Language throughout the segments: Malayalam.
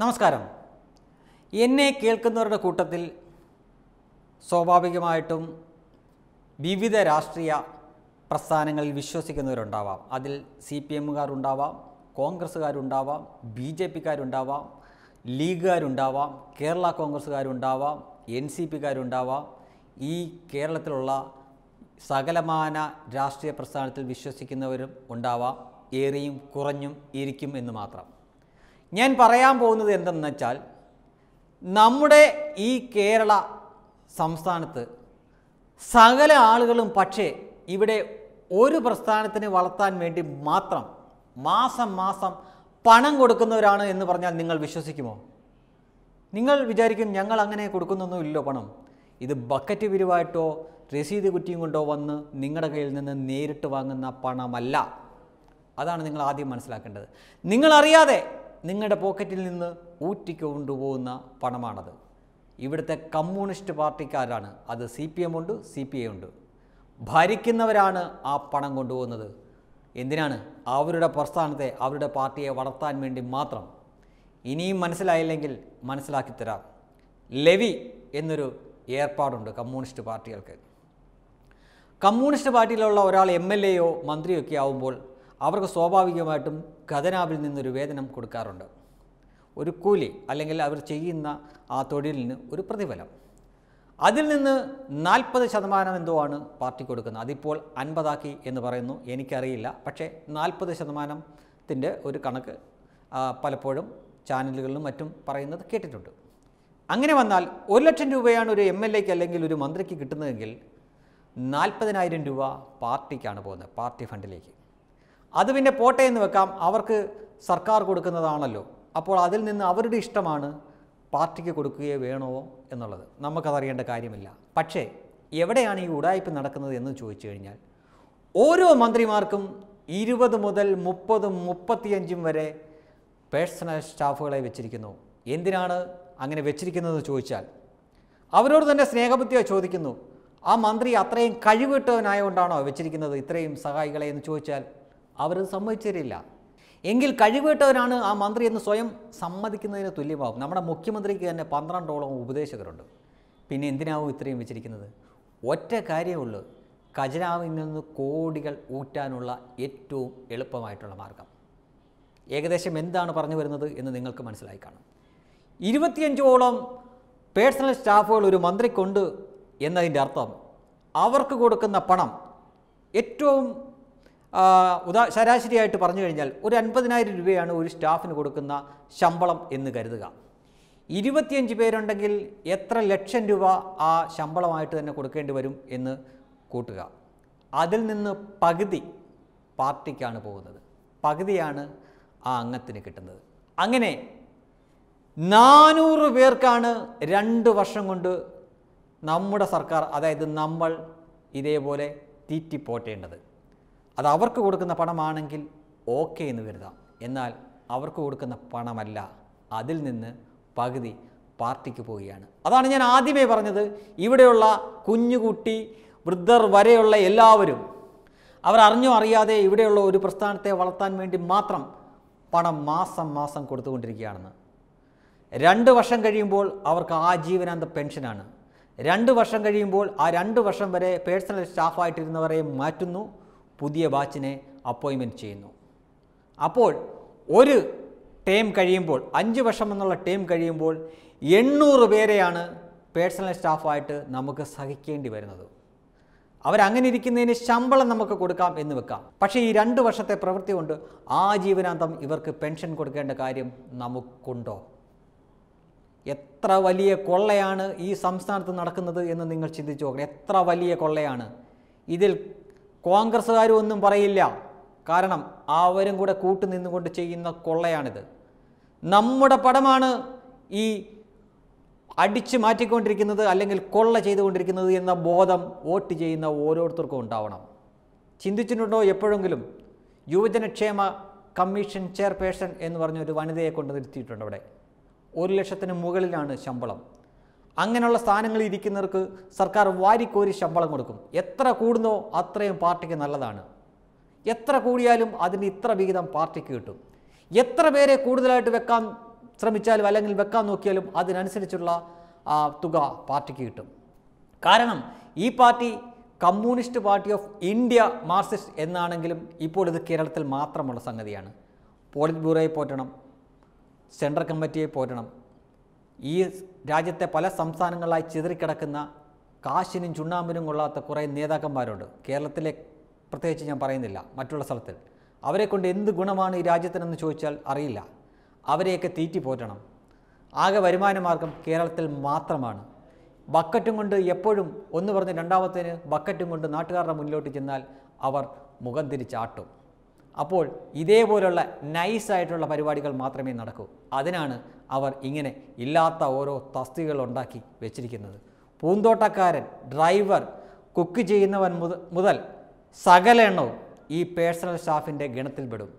നമസ്കാരം എന്നെ കേൾക്കുന്നവരുടെ കൂട്ടത്തിൽ സ്വാഭാവികമായിട്ടും വിവിധ രാഷ്ട്രീയ പ്രസ്ഥാനങ്ങളിൽ വിശ്വസിക്കുന്നവരുണ്ടാവാം അതിൽ സി പി എമ്മുകാരുണ്ടാവാം കോൺഗ്രസ്സുകാരുണ്ടാവാം ബി ജെ പിക്കാരുണ്ടാവാം ലീഗുകാരുണ്ടാവാം കേരള കോൺഗ്രസ്സുകാരുണ്ടാവാം എൻ സി പിക്കാരുണ്ടാവാം ഈ കേരളത്തിലുള്ള സകലമാന രാഷ്ട്രീയ പ്രസ്ഥാനത്തിൽ വിശ്വസിക്കുന്നവരും ഉണ്ടാവാം ഏറെയും കുറഞ്ഞും ഇരിക്കും എന്ന് മാത്രം ഞാൻ പറയാൻ പോകുന്നത് എന്തെന്ന് വെച്ചാൽ നമ്മുടെ ഈ കേരള സംസ്ഥാനത്ത് സകല ആളുകളും പക്ഷേ ഇവിടെ ഒരു പ്രസ്ഥാനത്തിന് വളർത്താൻ വേണ്ടി മാത്രം മാസം മാസം പണം കൊടുക്കുന്നവരാണ് എന്ന് പറഞ്ഞാൽ നിങ്ങൾ വിശ്വസിക്കുമോ നിങ്ങൾ വിചാരിക്കും ഞങ്ങൾ അങ്ങനെ കൊടുക്കുന്നൊന്നും ഇല്ലോ പണം ഇത് ബക്കറ്റ് പിരിവായിട്ടോ രസീത് കുറ്റിയും കൊണ്ടോ വന്ന് നിങ്ങളുടെ കയ്യിൽ നിന്ന് നേരിട്ട് വാങ്ങുന്ന പണമല്ല അതാണ് നിങ്ങൾ ആദ്യം മനസ്സിലാക്കേണ്ടത് നിങ്ങളറിയാതെ നിങ്ങളുടെ പോക്കറ്റിൽ നിന്ന് ഊറ്റിക്കൊണ്ടുപോകുന്ന പണമാണത് ഇവിടുത്തെ കമ്മ്യൂണിസ്റ്റ് പാർട്ടിക്കാരാണ് അത് സി പി എം ഉണ്ട് സി പി ഐ ഉണ്ട് ഭരിക്കുന്നവരാണ് ആ പണം കൊണ്ടുപോകുന്നത് എന്തിനാണ് അവരുടെ പ്രസ്ഥാനത്തെ അവരുടെ പാർട്ടിയെ വളർത്താൻ വേണ്ടി മാത്രം ഇനിയും മനസ്സിലായില്ലെങ്കിൽ മനസ്സിലാക്കി തരാം ലെവി എന്നൊരു ഏർപ്പാടുണ്ട് കമ്മ്യൂണിസ്റ്റ് പാർട്ടികൾക്ക് കമ്മ്യൂണിസ്റ്റ് പാർട്ടിയിലുള്ള ഒരാൾ എം എൽ എയോ മന്ത്രിയൊക്കെ ആവുമ്പോൾ അവർക്ക് സ്വാഭാവികമായിട്ടും ഖജനാവിൽ നിന്നൊരു വേതനം കൊടുക്കാറുണ്ട് ഒരു കൂലി അല്ലെങ്കിൽ അവർ ചെയ്യുന്ന ആ തൊഴിലിന് ഒരു പ്രതിഫലം അതിൽ നിന്ന് നാൽപ്പത് ശതമാനം എന്തോ ആണ് പാർട്ടി കൊടുക്കുന്നത് അതിപ്പോൾ അൻപതാക്കി എന്ന് പറയുന്നു എനിക്കറിയില്ല പക്ഷേ നാൽപ്പത് ശതമാനത്തിൻ്റെ ഒരു കണക്ക് പലപ്പോഴും ചാനലുകളിലും മറ്റും പറയുന്നത് കേട്ടിട്ടുണ്ട് അങ്ങനെ വന്നാൽ ഒരു ലക്ഷം രൂപയാണ് ഒരു എം എൽ എക്ക് അല്ലെങ്കിൽ ഒരു മന്ത്രിക്ക് കിട്ടുന്നതെങ്കിൽ നാൽപ്പതിനായിരം രൂപ പാർട്ടിക്കാണ് പോകുന്നത് പാർട്ടി ഫണ്ടിലേക്ക് അത് പിന്നെ പോട്ടെ എന്ന് വെക്കാം അവർക്ക് സർക്കാർ കൊടുക്കുന്നതാണല്ലോ അപ്പോൾ അതിൽ നിന്ന് അവരുടെ ഇഷ്ടമാണ് പാർട്ടിക്ക് കൊടുക്കുകയോ വേണോ എന്നുള്ളത് നമുക്കതറിയേണ്ട കാര്യമില്ല പക്ഷേ എവിടെയാണ് ഈ ഉടായ്പ നടക്കുന്നത് എന്ന് ചോദിച്ചു കഴിഞ്ഞാൽ ഓരോ മന്ത്രിമാർക്കും ഇരുപത് മുതൽ മുപ്പതും മുപ്പത്തിയഞ്ചും വരെ പേഴ്സണൽ സ്റ്റാഫുകളെ വെച്ചിരിക്കുന്നു എന്തിനാണ് അങ്ങനെ വെച്ചിരിക്കുന്നത് ചോദിച്ചാൽ അവരോട് തന്നെ സ്നേഹബുദ്ധിയോ ചോദിക്കുന്നു ആ മന്ത്രി അത്രയും കഴിവിട്ടവനായതുകൊണ്ടാണോ വെച്ചിരിക്കുന്നത് ഇത്രയും സഹായികളെ എന്ന് ചോദിച്ചാൽ അവരത് സമ്മതിച്ചിരില്ല എങ്കിൽ കഴിവേട്ടവരാണ് ആ മന്ത്രി എന്ന് സ്വയം സമ്മതിക്കുന്നതിന് തുല്യമാകും നമ്മുടെ മുഖ്യമന്ത്രിക്ക് തന്നെ പന്ത്രണ്ടോളം ഉപദേശകരുണ്ട് പിന്നെ എന്തിനാവും ഇത്രയും വെച്ചിരിക്കുന്നത് ഒറ്റ കാര്യമുള്ളൂ ഖജനാവിൽ നിന്ന് കോടികൾ ഊറ്റാനുള്ള ഏറ്റവും എളുപ്പമായിട്ടുള്ള മാർഗം ഏകദേശം എന്താണ് പറഞ്ഞു വരുന്നത് എന്ന് നിങ്ങൾക്ക് മനസ്സിലായി കാണും ഇരുപത്തിയഞ്ചോളം പേഴ്സണൽ സ്റ്റാഫുകൾ ഒരു മന്ത്രിക്കുണ്ട് എന്നതിൻ്റെ അർത്ഥം അവർക്ക് കൊടുക്കുന്ന പണം ഏറ്റവും ഉദാ ശരാശരിയായിട്ട് പറഞ്ഞു കഴിഞ്ഞാൽ ഒരു അൻപതിനായിരം രൂപയാണ് ഒരു സ്റ്റാഫിന് കൊടുക്കുന്ന ശമ്പളം എന്ന് കരുതുക ഇരുപത്തിയഞ്ച് പേരുണ്ടെങ്കിൽ എത്ര ലക്ഷം രൂപ ആ ശമ്പളമായിട്ട് തന്നെ കൊടുക്കേണ്ടി വരും എന്ന് കൂട്ടുക അതിൽ നിന്ന് പകുതി പാർട്ടിക്കാണ് പോകുന്നത് പകുതിയാണ് ആ അംഗത്തിന് കിട്ടുന്നത് അങ്ങനെ നാനൂറ് പേർക്കാണ് രണ്ട് വർഷം കൊണ്ട് നമ്മുടെ സർക്കാർ അതായത് നമ്മൾ ഇതേപോലെ തീറ്റിപ്പോറ്റേണ്ടത് അത് അവർക്ക് കൊടുക്കുന്ന പണമാണെങ്കിൽ ഓക്കെ എന്ന് കരുതാം എന്നാൽ അവർക്ക് കൊടുക്കുന്ന പണമല്ല അതിൽ നിന്ന് പകുതി പാർട്ടിക്ക് പോവുകയാണ് അതാണ് ഞാൻ ആദ്യമേ പറഞ്ഞത് ഇവിടെയുള്ള കുഞ്ഞുകുട്ടി വൃദ്ധർ വരെയുള്ള എല്ലാവരും അവർ അറിഞ്ഞോ അറിയാതെ ഇവിടെയുള്ള ഒരു പ്രസ്ഥാനത്തെ വളർത്താൻ വേണ്ടി മാത്രം പണം മാസം മാസം കൊടുത്തുകൊണ്ടിരിക്കുകയാണെന്ന് രണ്ട് വർഷം കഴിയുമ്പോൾ അവർക്ക് ആജീവനാന്ത പെൻഷനാണ് രണ്ട് വർഷം കഴിയുമ്പോൾ ആ രണ്ട് വർഷം വരെ പേഴ്സണൽ സ്റ്റാഫായിട്ടിരുന്നവരെ മാറ്റുന്നു പുതിയ ബാച്ചിനെ അപ്പോയിൻമെൻറ്റ് ചെയ്യുന്നു അപ്പോൾ ഒരു ടേം കഴിയുമ്പോൾ അഞ്ച് വർഷം എന്നുള്ള ടേം കഴിയുമ്പോൾ എണ്ണൂറ് പേരെയാണ് പേഴ്സണൽ സ്റ്റാഫായിട്ട് നമുക്ക് സഹിക്കേണ്ടി വരുന്നത് അവരങ്ങനെ ഇരിക്കുന്നതിന് ശമ്പളം നമുക്ക് കൊടുക്കാം എന്ന് വെക്കാം പക്ഷേ ഈ രണ്ട് വർഷത്തെ പ്രവൃത്തി കൊണ്ട് ആ ജീവനാന്തം ഇവർക്ക് പെൻഷൻ കൊടുക്കേണ്ട കാര്യം നമുക്കുണ്ടോ എത്ര വലിയ കൊള്ളയാണ് ഈ സംസ്ഥാനത്ത് നടക്കുന്നത് എന്ന് നിങ്ങൾ ചിന്തിച്ചു നോക്കണം എത്ര വലിയ കൊള്ളയാണ് ഇതിൽ കോൺഗ്രസ്സുകാരും ഒന്നും പറയില്ല കാരണം അവരും കൂടെ കൂട്ടുനിന്നുകൊണ്ട് ചെയ്യുന്ന കൊള്ളയാണിത് നമ്മുടെ പടമാണ് ഈ അടിച്ചു മാറ്റിക്കൊണ്ടിരിക്കുന്നത് അല്ലെങ്കിൽ കൊള്ള ചെയ്തുകൊണ്ടിരിക്കുന്നത് എന്ന ബോധം വോട്ട് ചെയ്യുന്ന ഓരോരുത്തർക്കും ഉണ്ടാവണം ചിന്തിച്ചിട്ടുണ്ടോ എപ്പോഴെങ്കിലും യുവജനക്ഷേമ കമ്മീഷൻ ചെയർപേഴ്സൺ എന്ന് പറഞ്ഞൊരു വനിതയെ കൊണ്ട് നിർത്തിയിട്ടുണ്ട് അവിടെ ഒരു ലക്ഷത്തിന് മുകളിലാണ് ശമ്പളം അങ്ങനെയുള്ള സ്ഥാനങ്ങളിൽ ഇരിക്കുന്നവർക്ക് സർക്കാർ വാരിക്കോരി ശമ്പളം കൊടുക്കും എത്ര കൂടുന്നോ അത്രയും പാർട്ടിക്ക് നല്ലതാണ് എത്ര കൂടിയാലും അതിന് ഇത്ര വിഹിതം പാർട്ടിക്ക് കിട്ടും എത്ര പേരെ കൂടുതലായിട്ട് വെക്കാൻ ശ്രമിച്ചാലും അല്ലെങ്കിൽ വെക്കാൻ നോക്കിയാലും അതിനനുസരിച്ചുള്ള തുക പാർട്ടിക്ക് കിട്ടും കാരണം ഈ party communist party of India Marxist എന്നാണെങ്കിലും ഇപ്പോൾ ഇത് കേരളത്തിൽ മാത്രമുള്ള സംഗതിയാണ് പോളിറ്റ് ബ്യൂറോയെ പോറ്റണം സെൻട്രൽ കമ്മിറ്റിയെ പോറ്റണം ഈ രാജ്യത്തെ പല സംസ്ഥാനങ്ങളായി ചിതറിക്കിടക്കുന്ന കാശിനും ചുണ്ണാമ്പിനും കൊള്ളാത്ത കുറേ നേതാക്കന്മാരുണ്ട് കേരളത്തിലെ പ്രത്യേകിച്ച് ഞാൻ പറയുന്നില്ല മറ്റുള്ള സ്ഥലത്തിൽ അവരെ കൊണ്ട് എന്ത് ഗുണമാണ് ഈ രാജ്യത്തിനെന്ന് ചോദിച്ചാൽ അറിയില്ല അവരെയൊക്കെ തീറ്റി പോറ്റണം ആകെ വരുമാനമാർഗം കേരളത്തിൽ മാത്രമാണ് ബക്കറ്റും കൊണ്ട് എപ്പോഴും ഒന്ന് പറഞ്ഞ് രണ്ടാമത്തേന് ബക്കറ്റും കൊണ്ട് നാട്ടുകാരുടെ മുന്നിലോട്ട് ചെന്നാൽ അവർ മുഖം തിരിച്ചാട്ടും അപ്പോൾ ഇതേപോലുള്ള നൈസായിട്ടുള്ള പരിപാടികൾ മാത്രമേ നടക്കൂ അതിനാണ് അവർ ഇങ്ങനെ ഇല്ലാത്ത ഓരോ തസ്തികൾ ഉണ്ടാക്കി വെച്ചിരിക്കുന്നത് പൂന്തോട്ടക്കാരൻ ഡ്രൈവർ കുക്ക് ചെയ്യുന്നവൻ മുതൽ സകല എണ്ണവും ഈ പേഴ്സണൽ സ്റ്റാഫിൻ്റെ ഗണത്തിൽപ്പെടും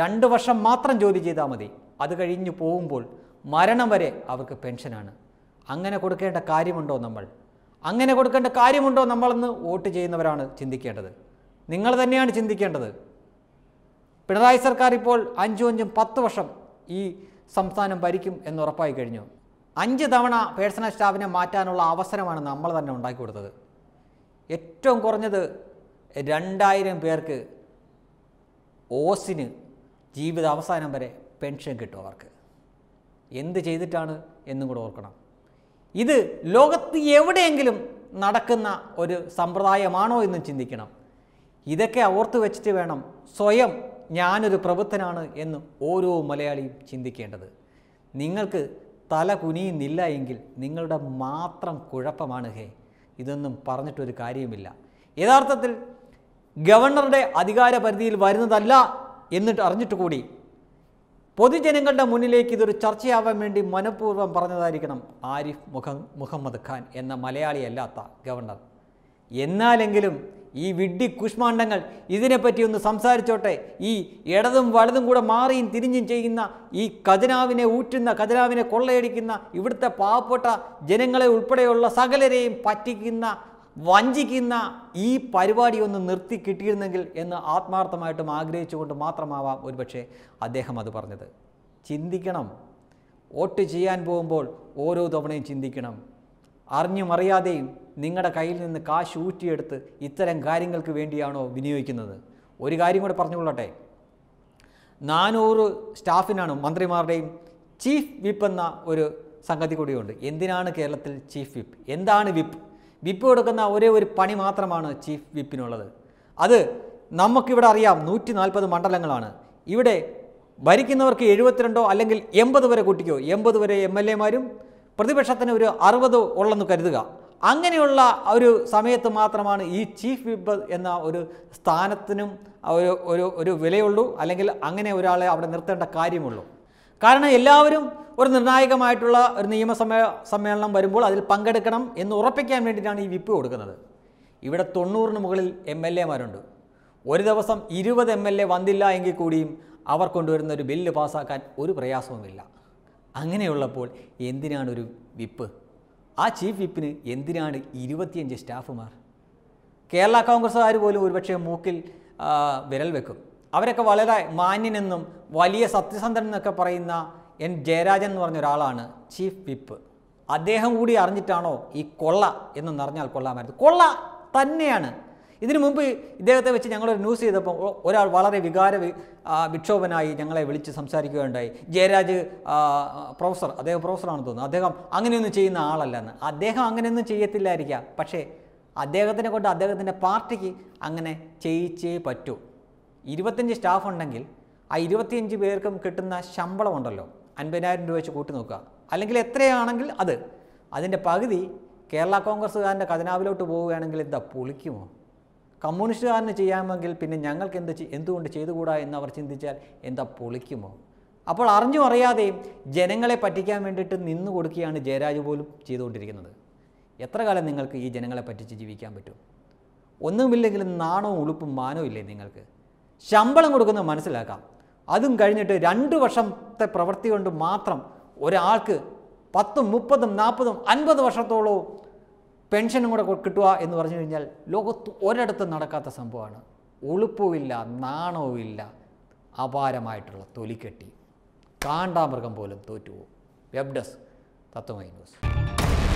രണ്ട് വർഷം മാത്രം ജോലി ചെയ്താൽ മതി അത് കഴിഞ്ഞു പോകുമ്പോൾ മരണം വരെ അവർക്ക് പെൻഷനാണ് അങ്ങനെ കൊടുക്കേണ്ട കാര്യമുണ്ടോ നമ്മൾ അങ്ങനെ കൊടുക്കേണ്ട കാര്യമുണ്ടോ നമ്മളെന്ന് വോട്ട് ചെയ്യുന്നവരാണ് ചിന്തിക്കേണ്ടത് നിങ്ങൾ തന്നെയാണ് ചിന്തിക്കേണ്ടത് പിണറായി സർക്കാർ ഇപ്പോൾ അഞ്ചും അഞ്ചും പത്ത് വർഷം ഈ സംസ്ഥാനം ഭരിക്കും എന്ന് ഉറപ്പായി കഴിഞ്ഞു അഞ്ച് തവണ പേഴ്സണൽ സ്റ്റാഫിനെ മാറ്റാനുള്ള അവസരമാണ് നമ്മൾ തന്നെ ഉണ്ടാക്കി കൊടുത്തത് ഏറ്റവും കുറഞ്ഞത് രണ്ടായിരം പേർക്ക് ഓസിന് ജീവിത അവസാനം വരെ പെൻഷൻ കിട്ടും അവർക്ക് എന്ത് ചെയ്തിട്ടാണ് എന്നും കൂടെ ഓർക്കണം ഇത് ലോകത്ത് എവിടെയെങ്കിലും നടക്കുന്ന ഒരു സമ്പ്രദായമാണോ എന്നും ചിന്തിക്കണം ഇതൊക്കെ ഓർത്ത് വെച്ചിട്ട് വേണം സ്വയം ഞാനൊരു പ്രവൃത്തനാണ് എന്ന് ഓരോ മലയാളിയും ചിന്തിക്കേണ്ടത് നിങ്ങൾക്ക് തല കുനിയുന്നില്ല എങ്കിൽ നിങ്ങളുടെ മാത്രം കുഴപ്പമാണ് ഹേ ഇതൊന്നും പറഞ്ഞിട്ടൊരു കാര്യമില്ല യഥാർത്ഥത്തിൽ ഗവർണറുടെ അധികാര പരിധിയിൽ വരുന്നതല്ല എന്നിട്ട് അറിഞ്ഞിട്ട് കൂടി പൊതുജനങ്ങളുടെ മുന്നിലേക്ക് ഇതൊരു ചർച്ചയാവാൻ വേണ്ടി മനഃപൂർവ്വം പറഞ്ഞതായിരിക്കണം ആരിഫ് മുഹ മുഹമ്മദ് ഖാൻ എന്ന മലയാളിയല്ലാത്ത ഗവർണർ എന്നാലെങ്കിലും ഈ വിഡ്ഢി കുഷ്മാണ്ഡങ്ങൾ ഇതിനെപ്പറ്റി ഒന്ന് സംസാരിച്ചോട്ടെ ഈ ഇടതും വലതും കൂടെ മാറിയും തിരിഞ്ഞും ചെയ്യുന്ന ഈ ഖജനാവിനെ ഊറ്റുന്ന ഖജനാവിനെ കൊള്ളയടിക്കുന്ന ഇവിടുത്തെ പാവപ്പെട്ട ജനങ്ങളെ ഉൾപ്പെടെയുള്ള സകലരെയും പറ്റിക്കുന്ന വഞ്ചിക്കുന്ന ഈ പരിപാടി ഒന്ന് നിർത്തി കിട്ടിയിരുന്നെങ്കിൽ എന്ന് ആത്മാർത്ഥമായിട്ടും ആഗ്രഹിച്ചുകൊണ്ട് മാത്രമാവാം ഒരുപക്ഷെ അദ്ദേഹം അത് പറഞ്ഞത് ചിന്തിക്കണം വോട്ട് ചെയ്യാൻ പോകുമ്പോൾ ഓരോ തവണയും ചിന്തിക്കണം അറിഞ്ഞുമറിയാതെയും നിങ്ങളുടെ കയ്യിൽ നിന്ന് കാശ് ഊറ്റിയെടുത്ത് ഇത്തരം കാര്യങ്ങൾക്ക് വേണ്ടിയാണോ വിനിയോഗിക്കുന്നത് ഒരു കാര്യം കൂടെ പറഞ്ഞുകൊള്ളട്ടെ നാനൂറ് സ്റ്റാഫിനാണ് മന്ത്രിമാരുടെയും ചീഫ് വിപ്പ് എന്ന ഒരു സംഗതി കൂടിയുണ്ട് എന്തിനാണ് കേരളത്തിൽ ചീഫ് വിപ്പ് എന്താണ് വിപ്പ് വിപ്പ് കൊടുക്കുന്ന ഒരേ ഒരു പണി മാത്രമാണ് ചീഫ് വിപ്പിനുള്ളത് അത് നമുക്കിവിടെ അറിയാം നൂറ്റി നാൽപ്പത് മണ്ഡലങ്ങളാണ് ഇവിടെ ഭരിക്കുന്നവർക്ക് എഴുപത്തിരണ്ടോ അല്ലെങ്കിൽ എൺപത് വരെ കൂട്ടിക്കോ എൺപത് വരെ എം എൽ എമാരും പ്രതിപക്ഷത്തിന് ഒരു അറുപതോ ഉള്ളെന്ന് കരുതുക അങ്ങനെയുള്ള ഒരു സമയത്ത് മാത്രമാണ് ഈ ചീഫ് വിപ്പ് എന്ന ഒരു സ്ഥാനത്തിനും ഒരു ഒരു ഒരു വിലയുള്ളൂ അല്ലെങ്കിൽ അങ്ങനെ ഒരാളെ അവിടെ നിർത്തേണ്ട കാര്യമുള്ളൂ കാരണം എല്ലാവരും ഒരു നിർണായകമായിട്ടുള്ള ഒരു നിയമസമ്മേ സമ്മേളനം വരുമ്പോൾ അതിൽ പങ്കെടുക്കണം എന്ന് ഉറപ്പിക്കാൻ വേണ്ടിയിട്ടാണ് ഈ വിപ്പ് കൊടുക്കുന്നത് ഇവിടെ തൊണ്ണൂറിന് മുകളിൽ എം എൽ എമാരുണ്ട് ഒരു ദിവസം ഇരുപത് എം എൽ എ വന്നില്ല എങ്കിൽ കൂടിയും അവർ കൊണ്ടുവരുന്ന ഒരു ബില്ല് പാസ്സാക്കാൻ ഒരു പ്രയാസവുമില്ല അങ്ങനെയുള്ളപ്പോൾ എന്തിനാണ് ഒരു വിപ്പ് ആ ചീഫ് വിപ്പിന് എന്തിനാണ് ഇരുപത്തിയഞ്ച് സ്റ്റാഫുമാർ കേരള കോൺഗ്രസ്സുകാർ പോലും ഒരുപക്ഷെ മൂക്കിൽ വിരൽ വെക്കും അവരൊക്കെ വളരെ മാന്യനെന്നും വലിയ സത്യസന്ധൻ എന്നൊക്കെ പറയുന്ന എൻ ജയരാജൻ എന്ന് പറഞ്ഞ ഒരാളാണ് ചീഫ് വിപ്പ് അദ്ദേഹം കൂടി അറിഞ്ഞിട്ടാണോ ഈ കൊള്ള എന്നൊന്നറിഞ്ഞാൽ കൊള്ളാമായിരുന്നു കൊള്ള തന്നെയാണ് ഇതിനു മുമ്പ് ഇദ്ദേഹത്തെ വെച്ച് ഞങ്ങളൊരു ന്യൂസ് ചെയ്തപ്പോൾ ഒരാൾ വളരെ വികാര വിക്ഷോഭനായി ഞങ്ങളെ വിളിച്ച് സംസാരിക്കുകയുണ്ടായി ജയരാജ് പ്രൊഫസർ അദ്ദേഹം പ്രൊഫസറാണെന്ന് തോന്നുന്നു അദ്ദേഹം അങ്ങനെയൊന്നും ചെയ്യുന്ന ആളല്ലെന്ന് അദ്ദേഹം അങ്ങനെയൊന്നും ചെയ്യത്തില്ലായിരിക്കാം പക്ഷേ അദ്ദേഹത്തിനെ കൊണ്ട് അദ്ദേഹത്തിൻ്റെ പാർട്ടിക്ക് അങ്ങനെ ചെയ്യിച്ചേ പറ്റൂ ഇരുപത്തഞ്ച് സ്റ്റാഫ് ഉണ്ടെങ്കിൽ ആ ഇരുപത്തിയഞ്ച് പേർക്കും കിട്ടുന്ന ശമ്പളം ഉണ്ടല്ലോ അൻപതിനായിരം രൂപ വെച്ച് കൂട്ടി നോക്കുക അല്ലെങ്കിൽ എത്രയാണെങ്കിൽ അത് അതിൻ്റെ പകുതി കേരള കോൺഗ്രസ്സുകാരൻ്റെ ഖജനാവിലോട്ട് പോവുകയാണെങ്കിൽ എന്താ പൊളിക്കുമോ കമ്മ്യൂണിസ്റ്റുകാരന് ചെയ്യാമെങ്കിൽ പിന്നെ ഞങ്ങൾക്ക് എന്ത് എന്തുകൊണ്ട് ചെയ്തുകൂടാ എന്ന് അവർ ചിന്തിച്ചാൽ എന്താ പൊളിക്കുമോ അപ്പോൾ അറിഞ്ഞും അറിയാതെയും ജനങ്ങളെ പറ്റിക്കാൻ വേണ്ടിയിട്ട് നിന്നു കൊടുക്കുകയാണ് ജയരാജ് പോലും ചെയ്തുകൊണ്ടിരിക്കുന്നത് എത്ര കാലം നിങ്ങൾക്ക് ഈ ജനങ്ങളെ പറ്റിച്ച് ജീവിക്കാൻ പറ്റും ഒന്നുമില്ലെങ്കിലും നാണവും ഉളുപ്പും മാനവും ഇല്ലേ നിങ്ങൾക്ക് ശമ്പളം കൊടുക്കുന്നത് മനസ്സിലാക്കാം അതും കഴിഞ്ഞിട്ട് രണ്ട് വർഷത്തെ പ്രവൃത്തി കൊണ്ട് മാത്രം ഒരാൾക്ക് പത്തും മുപ്പതും നാൽപ്പതും അൻപത് വർഷത്തോളവും പെൻഷനും കൂടെ കിട്ടുക എന്ന് പറഞ്ഞു കഴിഞ്ഞാൽ ലോകത്ത് ഒരിടത്തും നടക്കാത്ത സംഭവമാണ് ഉളുപ്പുമില്ല നാണവുമില്ല അപാരമായിട്ടുള്ള തൊലിക്കെട്ടി കാണ്ടാമൃഗം പോലും തോറ്റുപോകും വെബ് ഡെസ്ക് തത്വമൈ ന്യൂസ്